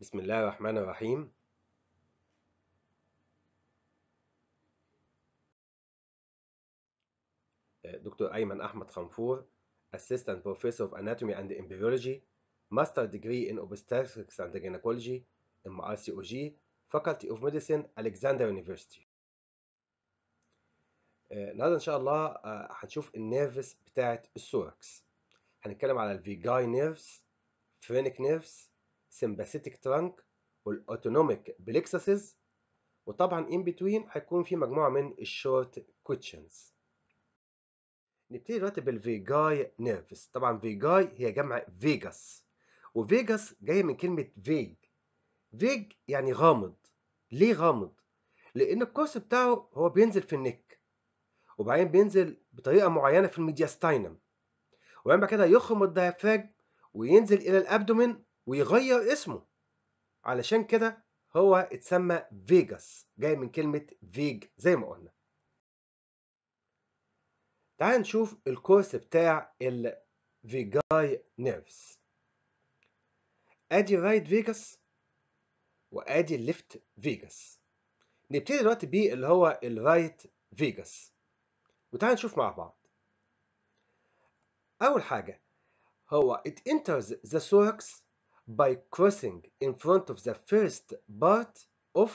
بسم الله الرحمن الرحيم دكتور أيمن أحمد خنفور Assistant Professor of Anatomy and Embryology Master Degree in Obstetrics and Gynecology MRCOG Faculty of Medicine Alexander University النهارده إن شاء الله هنشوف النيرفس بتاعت السوركس هنتكلم على الفيجاي نيرفس فرينك نيرفس سمباثيتك ترانك والاوتونوميك بليكسسز وطبعا ان بتوين هيكون في مجموعه من الشورت كوتشنز نبتدي دلوقتي بالفيجاي نيرفس طبعا فيجاي هي جمع فيجاس وفيجاس جايه من كلمه فيج فيج يعني غامض ليه غامض لان الكورس بتاعه هو بينزل في النك وبعدين بينزل بطريقه معينه في الميدياستاينم وبعدين بعد كده يخرم الدايفراج وينزل الى الابدومين ويغير اسمه علشان كده هو اتسمى فيجاس جاي من كلمة فيج زي ما قلنا تعال نشوف الكورس بتاع الفيجاي نيرفز ادي رايت فيجاس وادي ليفت فيجاس نبتدي دلوقتي اللي هو الرايت فيجاس وتعال نشوف مع بعض اول حاجه هو it enters the thorax by crossing in front of the first part of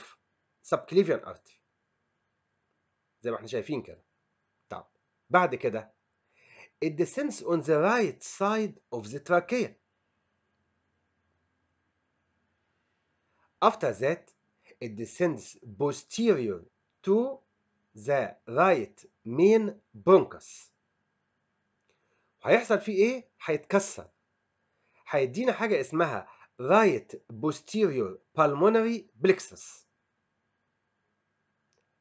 subclavian artery زي ما احنا شايفين كده طب بعد كده it descends on the right side of the trachea after that it descends posterior to the right main bronchus هيحصل فيه ايه هيتكسر هيدينا حاجة اسمها right posterior pulmonary plexus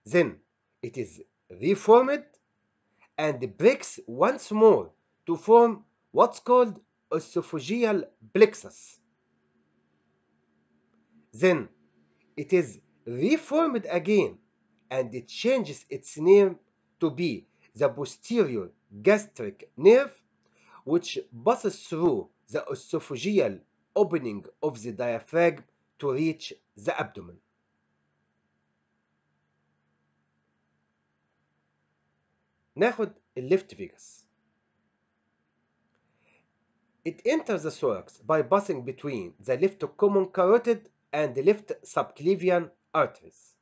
then it is reformed and breaks once more to form what's called esophageal plexus then it is reformed again and it changes its name to be the posterior gastric nerve which passes through the esophageal opening of the diaphragm to reach the abdomen. ناخد left vagus. It enters the thorax by passing between the left common carotid and the left subclavian arteries.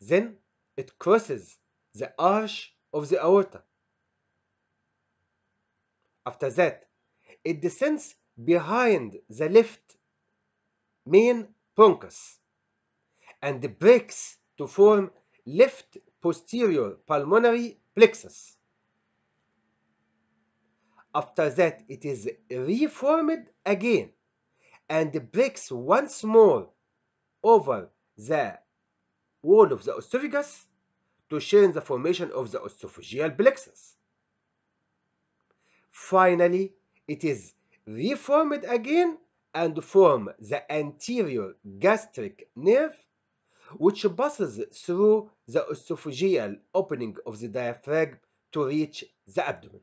Then it crosses the arch of the aorta after that, it descends behind the left main bronchus and breaks to form left posterior pulmonary plexus. After that, it is reformed again and breaks once more over the wall of the esophagus to share in the formation of the esophageal plexus. Finally, it is reformed again and form the anterior gastric nerve which passes through the esophageal opening of the diaphragm to reach the abdomen.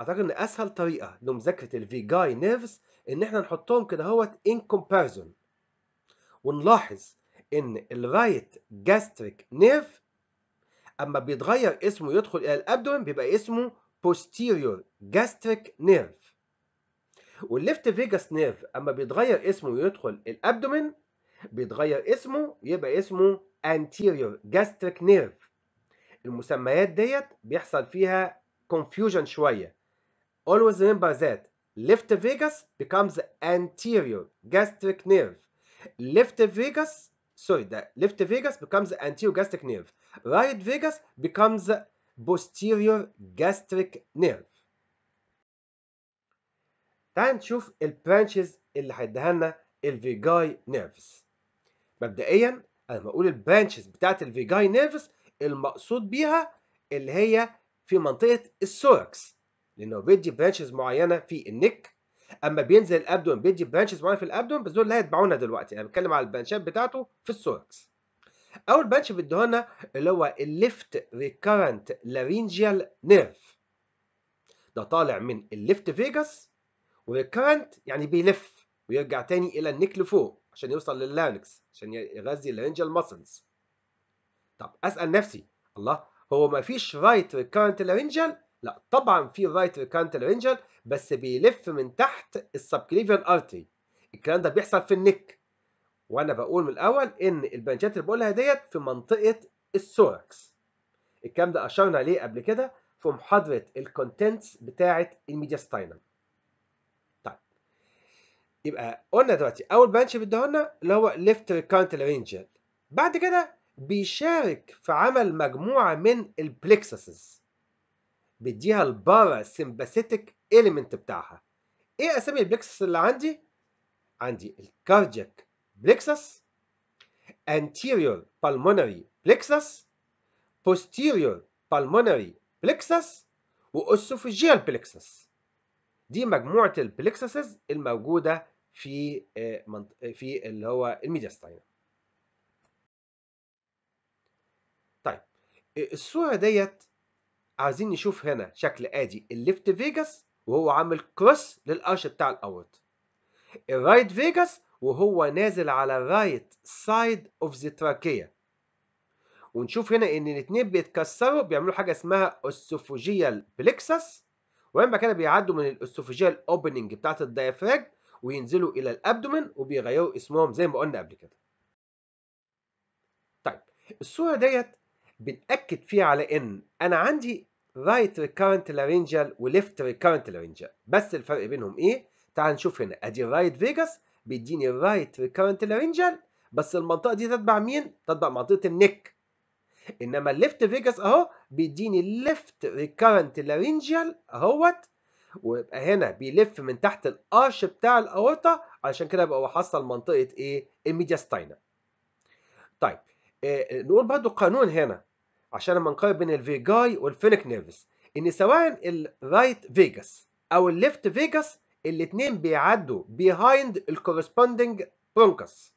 اعتقد ان اسهل طريقه لمذاكره VGI nerves ان احنا نحطهم كده هوت in comparison ونلاحظ ان right gastric nerve اما بيتغير اسمه يدخل الى الأبدون بيبقى اسمه posterior gastric nerve والليفت فيجاس نيرف اما بيتغير اسمه ويدخل الابدومين بيتغير اسمه يبقى اسمه anterior gastric nerve المسميات ديت بيحصل فيها confusion شويه always remember that left vagus becomes anterior gastric nerve left vagus sorry the left vagus becomes anterior gastric nerve right vagus becomes posterior gastric nerve تعال نشوف البرانشز اللي هيديها لنا الفيجاي نيرفز مبدئيا انا بقول البرانشز بتاعت الفيجاي نيرفز المقصود بيها اللي هي في منطقه السوركس لانه بيدي برانشز معينه في النك اما بينزل الابدون بيدي برانشز معينه في الابدون بس دول اللي هيتبعونا دلوقتي انا بتكلم على البرانشات بتاعته في السوركس اول باتش بيديهولنا اللي هو الليفت ريكارنت لارينجيال نيرف ده طالع من الليفت فيجاس وريكارنت يعني بيلف ويرجع تاني الى النك لفوق عشان يوصل لللانكس عشان يغذي اللارينجيال ماسلز طب اسال نفسي الله هو ما فيش رايت ريكارنت لارينجيال لا طبعا في رايت ريكارنت لارينجيال بس بيلف من تحت السبكليفيان ارتري الكلام ده بيحصل في النك وانا بقول من الاول ان البنجات اللي بقولها ديت في منطقه السوراكس الكلام ده اشرنا ليه قبل كده في محاضره الكونتنتس بتاعه الميدياستاينم طيب يبقى قلنا دلوقتي اول بنش بيديه لنا اللي هو ليفت ريكانت لارينجال بعد كده بيشارك في عمل مجموعه من البلكسسز بيديها البارا سمباثيتك اليمنت بتاعها ايه اسامي البلكسس اللي عندي عندي الكارديك plexus anterior pulmonary plexus posterior pulmonary plexus واسوفجيال plexus دي مجموعه البلكسسز الموجوده في آه، آه، في اللي هو الميدياستاينم طيب آه، الصوره ديت عايزين نشوف هنا شكل ادي الليفت فيجاس وهو عامل كروس للارش بتاع الاورد الرايت فيجاس وهو نازل على الرايت سايد اوف ذا تراكيه ونشوف هنا ان الاثنين بيتكسروا بيعملوا حاجه اسمها اسوفوجيال بليكسس وبعد كده بيعدوا من الاسوفوجيال اوبننج بتاعه الدايفراج وينزلوا الى الابدومن وبيغيروا اسمهم زي ما قلنا قبل كده طيب الصوره ديت بنأكد فيها على ان انا عندي رايت ريكارنت لارينجال وليفت ريكارنت لارينجال بس الفرق بينهم ايه تعال نشوف هنا ادي الرايت فيجاس بيديني الرايت ريكارنت لارنجال بس المنطقه دي تتبع مين؟ تتبع منطقه النك انما الليفت فيجاس اهو بيديني الليفت ريكارنت لارنجال اهوت ويبقى هنا بيلف من تحت الارش بتاع الاورطه علشان كده بقى حصل منطقه ايه؟ الميدياستاينا. طيب إيه نقول برضو قانون هنا عشان لما نقارن بين الفيجاي والفينك نيرفس ان سواء الرايت فيجاس او الليفت فيجاس الاتنين بيعدوا بيهايند الكورسبوندنج برونكس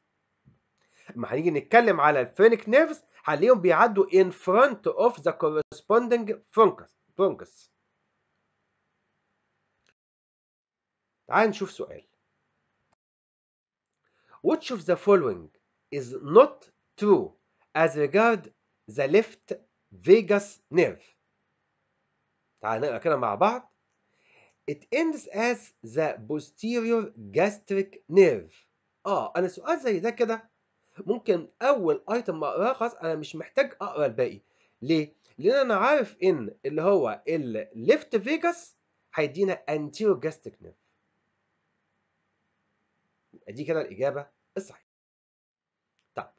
اما هنيجي نتكلم على الفينيك نيرفز هنلاقيهم بيعدوا in front of the corresponding bronchus تعال نشوف سؤال Which of the following is not true as regard the left vagus nerve تعال نقرا كده مع بعض It ends as the posterior gastric nerve. اه انا سؤال زي ده كده ممكن اول ايتم اقراه خلاص انا مش محتاج اقرا الباقي ليه؟ لان انا عارف ان اللي هو الليفت فيجاس هيدينا anterior gastric nerve. يبقى دي كده الاجابه الصحيحه طب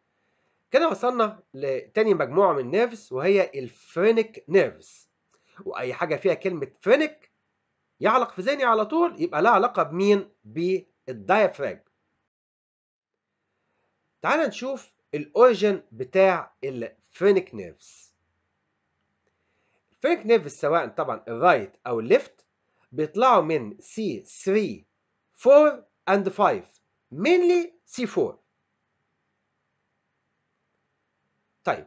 كده وصلنا لتاني مجموعه من النيرفز وهي الفرينك نيرفز واي حاجه فيها كلمه فرينك يعلق في ذهني على طول يبقى لها علاقة بمين؟ بالدايفراج تعال نشوف الاوريجن بتاع الفرينك نيرفز الفرينك نيرفز سواء طبعا الرايت او الليفت بيطلعوا من c 3 4 and 5 mainly c 4 طيب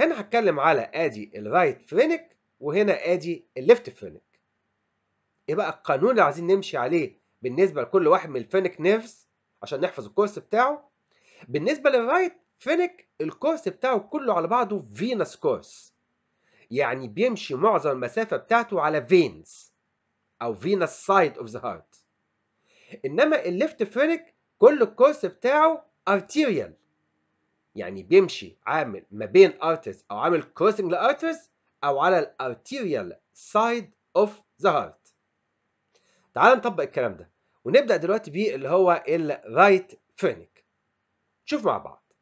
هنا هتكلم على ادي الرايت فرينك وهنا ادي الليفت فرينك ايه بقى القانون اللي عايزين نمشي عليه بالنسبه لكل واحد من الفينك نيرفز عشان نحفظ الكورس بتاعه بالنسبه للرايت فينك الكورس بتاعه كله على بعضه فينس كورس يعني بيمشي معظم المسافه بتاعته على فينز او فينس سايد اوف ذا هارت انما الليفت فينك كل الكورس بتاعه ارتيريال يعني بيمشي عامل ما بين ارترز او عامل كروسنج لارترز او على الارتيريال سايد اوف ذا هارت تعال نطبق الكلام ده ونبدا دلوقتي بيه اللي هو الرايت فينيك شوف مع بعض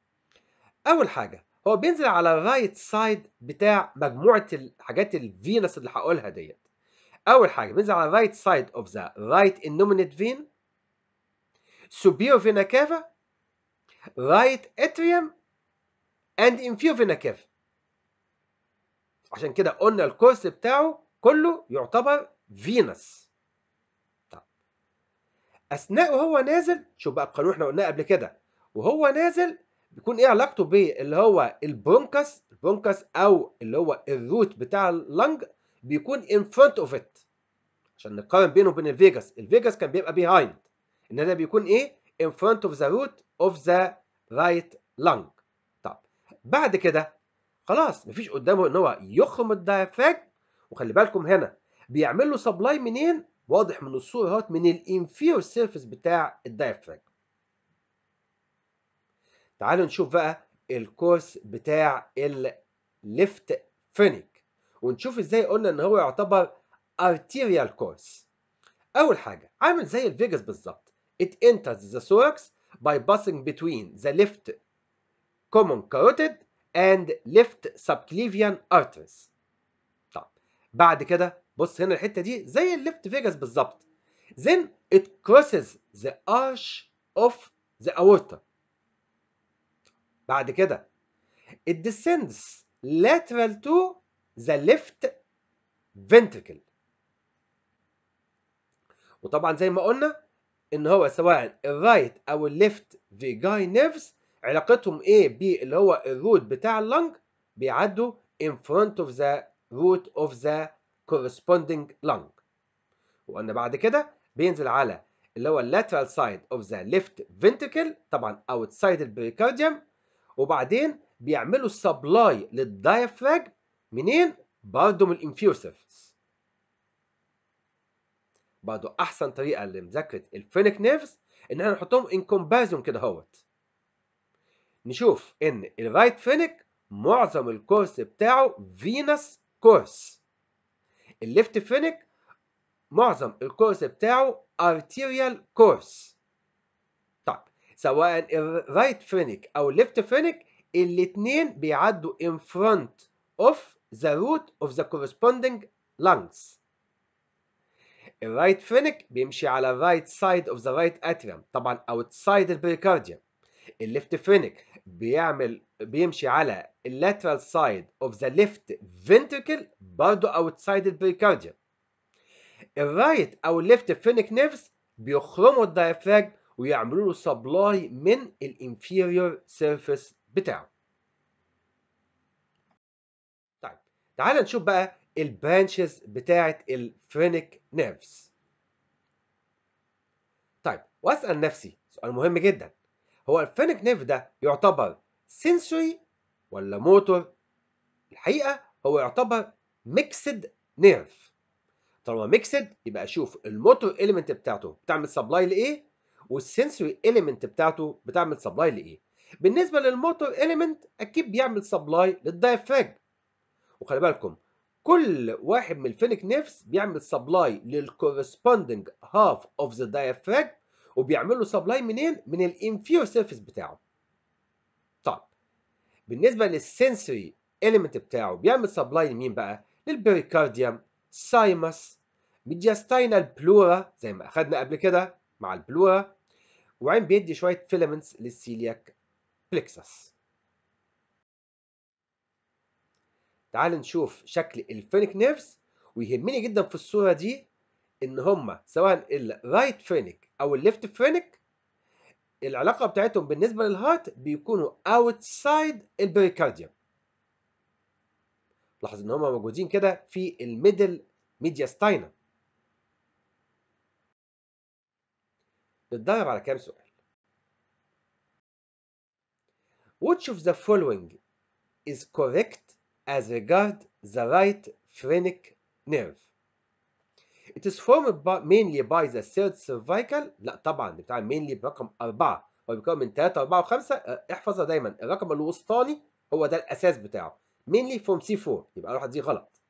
اول حاجه هو بينزل على الرايت سايد بتاع مجموعه الحاجات الفينس اللي هقولها ديت اول حاجه بينزل على الرايت سايد اوف ذا رايت انومينيت فين superior فينا كافا right atrium and inferior فينا كافا عشان كده قلنا الكورس بتاعه كله يعتبر فينس اثناء وهو نازل شوف بقى القانون احنا قلناه قبل كده وهو نازل بيكون ايه علاقته باللي هو البونكس البونكس او اللي هو الروت بتاع اللنج بيكون ان فرونت اوف ات عشان نقارن بينه وبين الفيجاس الفيجاس كان بيبقى بيهايند ان ده بيكون ايه ان فرونت اوف ذا روت اوف ذا رايت لنج طب بعد كده خلاص مفيش قدامه ان هو يخرم الدايفراج وخلي بالكم هنا بيعمل له سبلاي منين واضح من الصورة اهوت من الانفيرور سيرفيس بتاع الدايفراج تعالوا نشوف بقى الكورس بتاع الليفت فينيك ونشوف ازاي قلنا ان هو يعتبر arterial course اول حاجه عامل زي الفيجاس بالظبط it enters the thorax by passing between the left common carotid and left subclavian arteries طب بعد كده بص هنا الحته دي زي الليفت فيجاس بالظبط then it crosses the arch of the aorta بعد كده it descends lateral to the left ventricle وطبعا زي ما قلنا ان هو سواء الرايت right او الليفت فيجاي نيرفز علاقتهم ايه اللي هو الروت بتاع اللنج بيعدوا in front of the root of the corresponding lung وقلنا بعد كده بينزل على اللي هو lateral side of the left ventricle طبعا outside البريكارديوم وبعدين بيعملوا supply للدايفراج منين؟ برضه من الانفيوسرز برضه احسن طريقه لمذاكره الفينيك نيرفز ان احنا نحطهم ان comparison كده اهوت نشوف ان الرايت فينيك معظم الكورس بتاعه فينس كورس الليفت فينيك معظم الكورس بتاعه arterial course طيب سواء الرايت فينيك او الليفت فينيك الاثنين بيعدوا in front of the root of the corresponding lungs الرايت فينيك بيمشي على right side of the right atrium طبعا outside اوتسايد البريكارديا الليفت فينيك بيعمل بيمشي على اللاترال سايد اوف ذا ليفت فينتركل برضه اوتسايد البريكارديا الرايت او الليفت فينك نيرفز بيخرموا الدايفراج ويعملوا له سبلاي من الانفيريور سيرفيس بتاعه طيب تعال نشوف بقى البرانشز بتاعه الفرينك نيرفز طيب واسال نفسي سؤال مهم جدا هو الفينك نيف ده يعتبر سنسوري ولا موتور الحقيقه هو يعتبر ميكسد نيرف طالما ميكسد يبقى اشوف الموتور اليمنت بتاعته بتعمل سبلاي لايه والسنسوري اليمنت بتاعته بتعمل سبلاي لايه بالنسبه للموتور اليمنت اكيد بيعمل سبلاي للدايفراج وخلي بالكم كل واحد من الفينك نيرفز بيعمل سبلاي للكورسبوندنج هاف اوف ذا دايفراج وبيعمل له سبلاي منين؟ من الانفير سيرفيس بتاعه. طيب بالنسبه للسنسوري اليمنت بتاعه بيعمل سبلاي لمين بقى؟ للبريكارديوم سايمس ميدياستاينال بلورا زي ما اخدنا قبل كده مع البلورا وعين بيدي شويه فيلمنتس للسيلياك بلكسس. تعال نشوف شكل الفينك نيرفز ويهمني جدا في الصوره دي ان هما سواء الرايت فينك او الليفت فرينك العلاقه بتاعتهم بالنسبه للهارت بيكونوا اوتسايد البريكارديوم لاحظ ان هم موجودين كده في الميدل ميدياستاينا نتدرب على كام سؤال Which of the following is correct as regard the right phrenic nerve It is formed by, mainly by the third cervical لا طبعا بتاع mainly برقم أربعة هو بيتكون من ثلاثة أربعة وخمسة آه، احفظها دايما الرقم الوسطاني هو ده الأساس بتاعه mainly from C4 يبقى الواحد دي غلط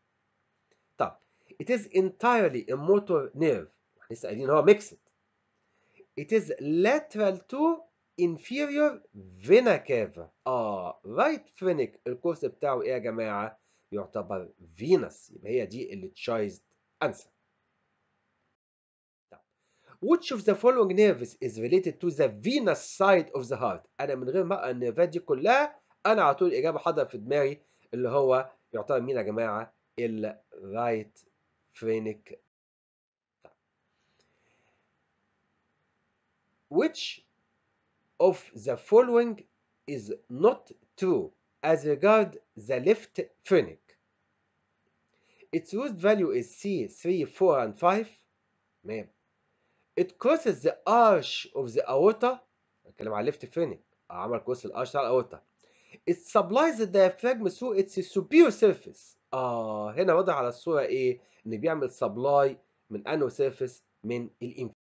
طب It is entirely a motor nerve لسه قايلين هو mixed It is lateral to inferior vena cava اه right phrenic الكورس بتاعه ايه يا جماعه يعتبر venous يبقى هي دي اللي تشايزد انسر which of the following nerves is related to the venous side of the heart انا من غير ما النيرفات دي كلها انا على طول الاجابه حاضره في دماغي اللي هو يعتبر مين يا جماعه الرايت فرينك which of the following is not true as regard the left phrenic. Its root value is C, 3, 4, and 5. It crosses the arch of the aorta بتكلم على left فينيك آه، عمل كروس الارش على الاورتا It supplies the diaphragm through its superior surface اه هنا واضح على الصورة ايه؟ ان بيعمل سبلاي من انو سيرفيس من الانفيريور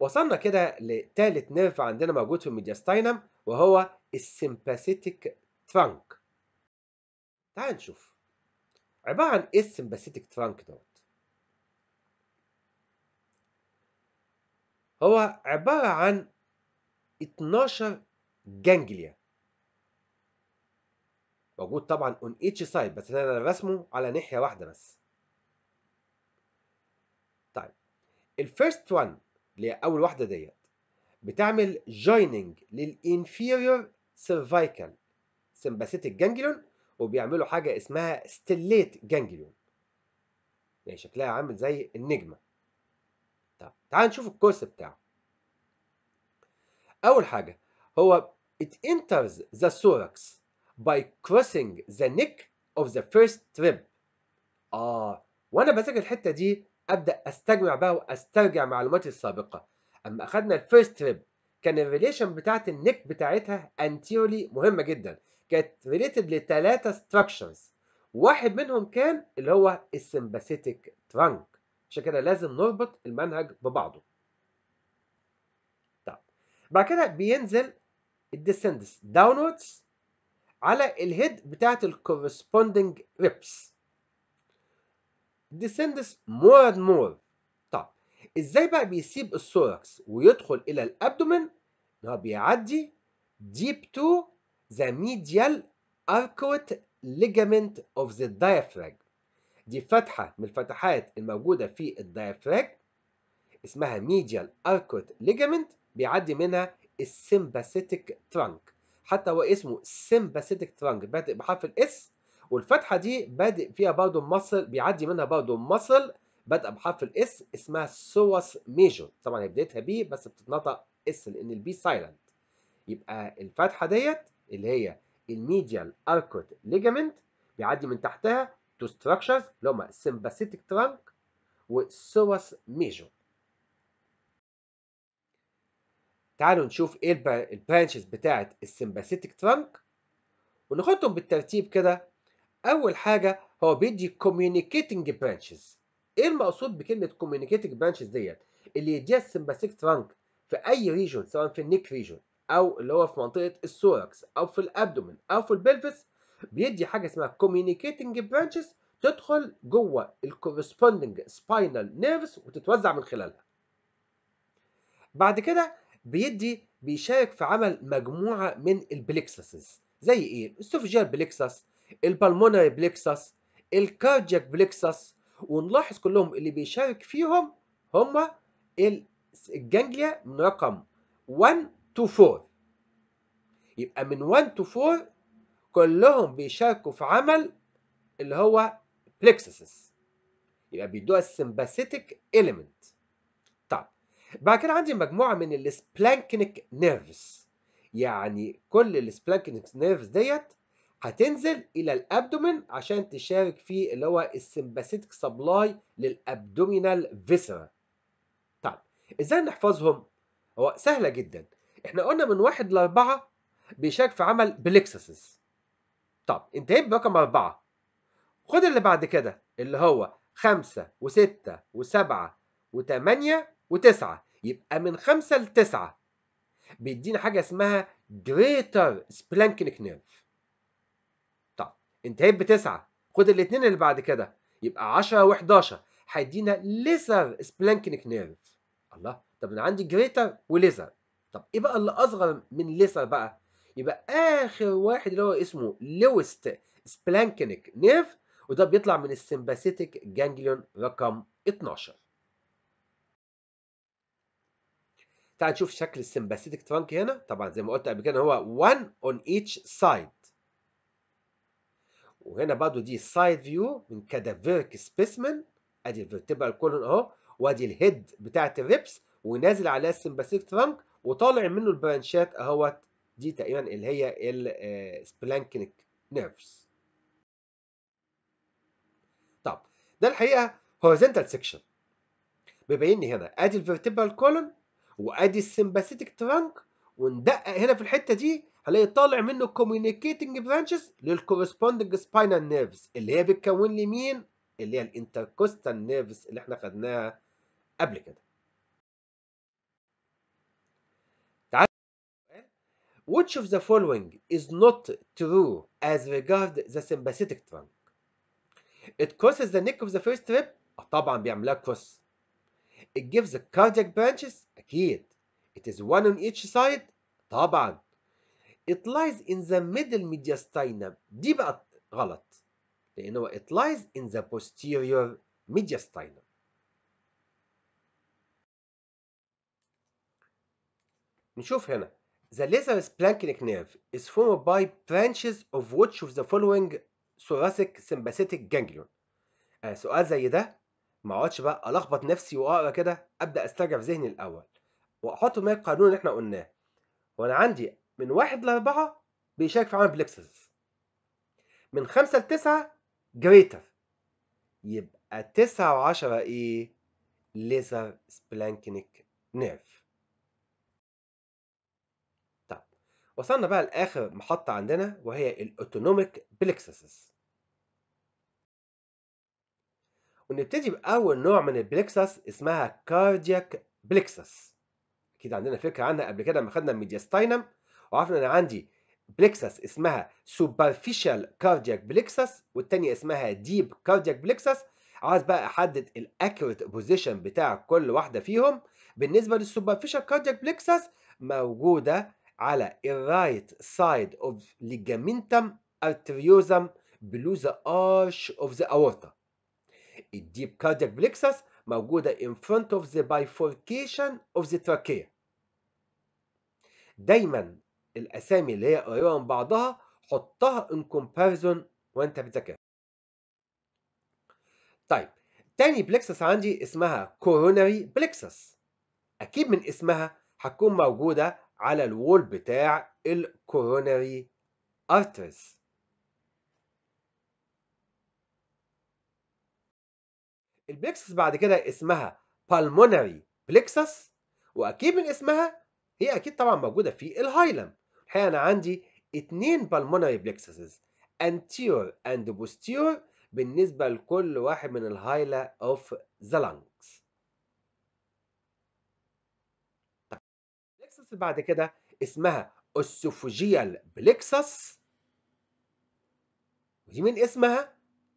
وصلنا كده لتالت نيرف عندنا موجود في الميدياستاينم وهو السمباثيتك ترانك تعال نشوف عبارة عن ايه السمباثيتك ترانك دوت هو عبارة عن 12 جانجليا موجود طبعا on each side بس انا رسمه على ناحية واحدة بس طيب first one اللي هي اول واحدة ديت بتعمل جويننج inferior cervical sympathetic ganglion وبيعملوا حاجة اسمها stellate ganglion يعني شكلها عامل زي النجمة تعال نشوف الكورس بتاعه أول حاجة هو it enters the thorax by crossing the neck of the first rib آه وأنا بذاكر الحتة دي أبدأ أستجمع بقى وأسترجع معلوماتي السابقة أما أخدنا الفيرست ريب كان الريليشن بتاعت النك بتاعتها انتيرلي مهمة جدا كانت ريليتد لثلاثة ستراكشرز واحد منهم كان اللي هو السمباثيتك ترانك عشان كده لازم نربط المنهج ببعضه طب بعد كده بينزل الديسندس داونوردز على الهيد بتاعت الكورسبوندنج ريبس ديسندس مور اند مور طب ازاي بقى بيسيب الثوركس ويدخل الى الابدومن هو بيعدي ديب تو ذا ميديال اركوت ليجامنت اوف ذا diaphragm دي فتحة من الفتحات الموجودة في الدايفراك اسمها ميديال اركوت ليجامنت بيعدي منها السيمباثيتك ترانك حتى هو اسمه سيمباثيتك ترانك بادئ بحرف الاس والفتحة دي بادئ فيها برضه مصل بيعدي منها برضه مصل بادئ بحرف الاس اسمها سوس ميجور طبعا هي بدايتها بي بس بتتنطق اس لان البي سايلنت يبقى الفتحة ديت اللي هي الميديال اركوت ليجامنت بيعدي من تحتها تو ستراكشرز اللي هما السمباثيتيك ترانك والسوس ميجور تعالوا نشوف ايه البرانشز بتاعت السمباثيتيك ترانك ونحطهم بالترتيب كده اول حاجه هو بيدي كوميونيكيتنج برانشز ايه المقصود بكلمه كوميونيكيتنج برانشز ديت اللي يديها السمباثيك ترانك في اي ريجون سواء في النيك ريجون او اللي هو في منطقه السوركس او في الابدومن او في البلفس بيدي حاجه اسمها communicating branches تدخل جوه الكورسبوندنج سباينال نيرفز وتتوزع من خلالها. بعد كده بيدي بيشارك في عمل مجموعه من البليكسسز زي ايه؟ السوفجيال بليكسس، البالموناري بليكسس، الكاردياك بليكسس ونلاحظ كلهم اللي بيشارك فيهم هما الجانجليا من رقم 1 تو 4 يبقى من 1 تو 4 كلهم بيشاركوا في عمل اللي هو بليكسسس يبقى بيدوها السمباثيتك إيليمنت طب بعد كده عندي مجموعة من السبلانكنيك نيرفز يعني كل السبلانكنيك نيرفز ديت هتنزل إلى الأبدومين عشان تشارك في اللي هو السمباثيتك سبلاي للأبدومينال فيسرا طب إزاي نحفظهم؟ هو سهلة جدا احنا قلنا من واحد لأربعة بيشارك في عمل بليكسسس طب انتهيت ايه برقم أربعة خد اللي بعد كده اللي هو خمسة وستة وسبعة وتمانية وتسعة يبقى من خمسة لتسعة بيدينا حاجة اسمها greater splanking nerve طب انتهيت ايه بتسعة خد الاتنين اللي بعد كده يبقى 10 و11 هيدينا lesser splanking nerve الله طب انا عندي greater وليزر طب ايه بقى اللي اصغر من ليزر بقى يبقى اخر واحد اللي هو اسمه لويست سبلانكنيك نيرف وده بيطلع من السمباثيتك جانجليون رقم 12 تعال نشوف شكل السمباثيتك ترانك هنا طبعا زي ما قلت قبل كده هو 1 اون ايتش سايد وهنا برضه دي سايد فيو من كادافيرك سبيسمن ادي الفيرتيبرال كولون اهو وادي الهيد بتاعت الريبس ونازل على السمباثيتك ترانك وطالع منه البرانشات اهوت دي تقريبا اللي هي السبلانكنك آه، نيرفز طب ده الحقيقه هوريزونتال سيكشن بيبين لي هنا ادي الفيرتيبرال كولون وادي السمباثيتك ترانك وندقق هنا في الحته دي هلاقي طالع منه كوميونيكيتنج برانشز للكورسبوندنج سباينال نيرفز اللي هي بتكون لي مين اللي هي الانتركوستال نيرفز اللي احنا خدناها قبل كده Which of the following is not true as regards the sympathetic trunk? It crosses the neck of the first rib oh, طبعا بيعملها It gives the cardiac branches أكيد. It is one on each side طبعا. It lies in the middle mediastinum دي بقى غلط لأن it lies in the posterior mediastinum. نشوف هنا The Lazarus Planck nerve is formed by branches of which of the following thoracic sympathetic ganglion آه سؤال زي ده ما اقعدش بقى الخبط نفسي واقرا كده ابدا استرجع في ذهني الاول واحط معايا القانون اللي احنا قلناه وانا عندي من واحد لاربعه بيشارك في عمل بلكسس من خمسه لتسعه جريتر يبقى تسعه وعشره ايه؟ ليزر سبلانكينيك نيرف وصلنا بقى لآخر محطة عندنا وهي الأوتونوميك بلكسسز ونبتدي بأول نوع من البلكسس اسمها كاردياك بلكسس أكيد عندنا فكرة عنها قبل كده لما خدنا الميدياستاينم وعرفنا إن عندي بلكسس اسمها superficial cardiac plexus والتانية اسمها deep cardiac plexus عايز بقى احدد الاكيوريت بوزيشن بتاع كل واحده فيهم بالنسبه للسوبرفيشال cardiac plexus موجوده على الرايت سايد اوف ليجامنتم ارتريوزم بلو ذا ارش اوف ذا اورتا الديب كاردياك بليكسس موجودة ان فرونت اوف ذا بايفوركيشن اوف ذا تراكيا دايما الأسامي اللي هي قريبة أيوة من بعضها حطها ان كومباريزون وأنت بتذاكر طيب تاني بلكسس عندي اسمها coronary plexus أكيد من اسمها هتكون موجودة على الوول بتاع الكوروناري ارترز البلكسس بعد كده اسمها بالمونري بلكسس واكيد من اسمها هي اكيد طبعا موجوده في الهايلم الحقيقه انا عندي اتنين بالمونري بلكسسز anterior and posterior بالنسبه لكل واحد من الهايلا اوف ذا لانج البلكسس اللي بعد كده اسمها اسوفوجيال بلكسس ودي من اسمها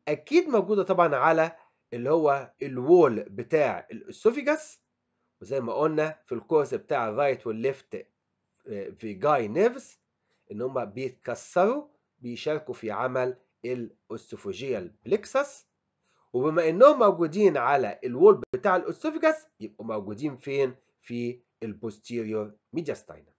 اكيد موجوده طبعا على اللي هو الوول بتاع الاسوفيجاس وزي ما قلنا في الكورس بتاع الرايت والليفت فيجاي نيرفز ان هم بيتكسروا بيشاركوا في عمل الاسوفوجيال بليكسس وبما انهم موجودين على الوول بتاع الاستوفيجاس يبقوا موجودين فين في el posterior mediastino.